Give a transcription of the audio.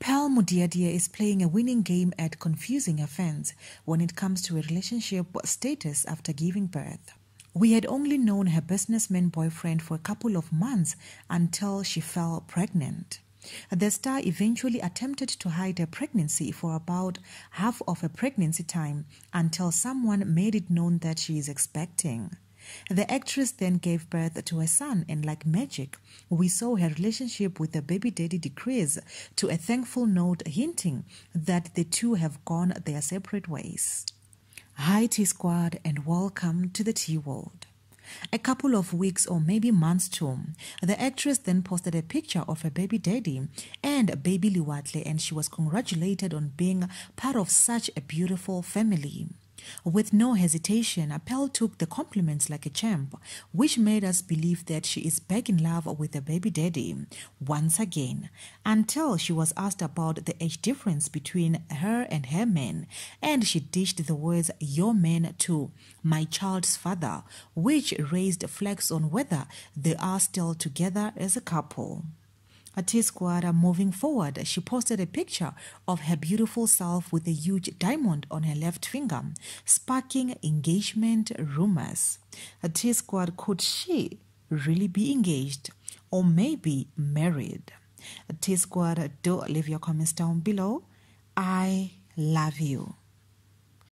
Pearl Mudiadia is playing a winning game at confusing her fans when it comes to a relationship status after giving birth. We had only known her businessman boyfriend for a couple of months until she fell pregnant. The star eventually attempted to hide her pregnancy for about half of her pregnancy time until someone made it known that she is expecting. The actress then gave birth to a son, and like magic, we saw her relationship with the baby daddy decrease to a thankful note hinting that the two have gone their separate ways. Hi, T Squad, and welcome to the T World. A couple of weeks or maybe months to, the actress then posted a picture of her baby daddy and baby Liwatle, and she was congratulated on being part of such a beautiful family. With no hesitation, Appel took the compliments like a champ, which made us believe that she is back in love with her baby daddy once again, until she was asked about the age difference between her and her man, and she dished the words your man to my child's father, which raised flags on whether they are still together as a couple. A T Squad are moving forward. She posted a picture of her beautiful self with a huge diamond on her left finger, sparking engagement rumors. A T Squad, could she really be engaged or maybe married? A T Squad, do leave your comments down below. I love you.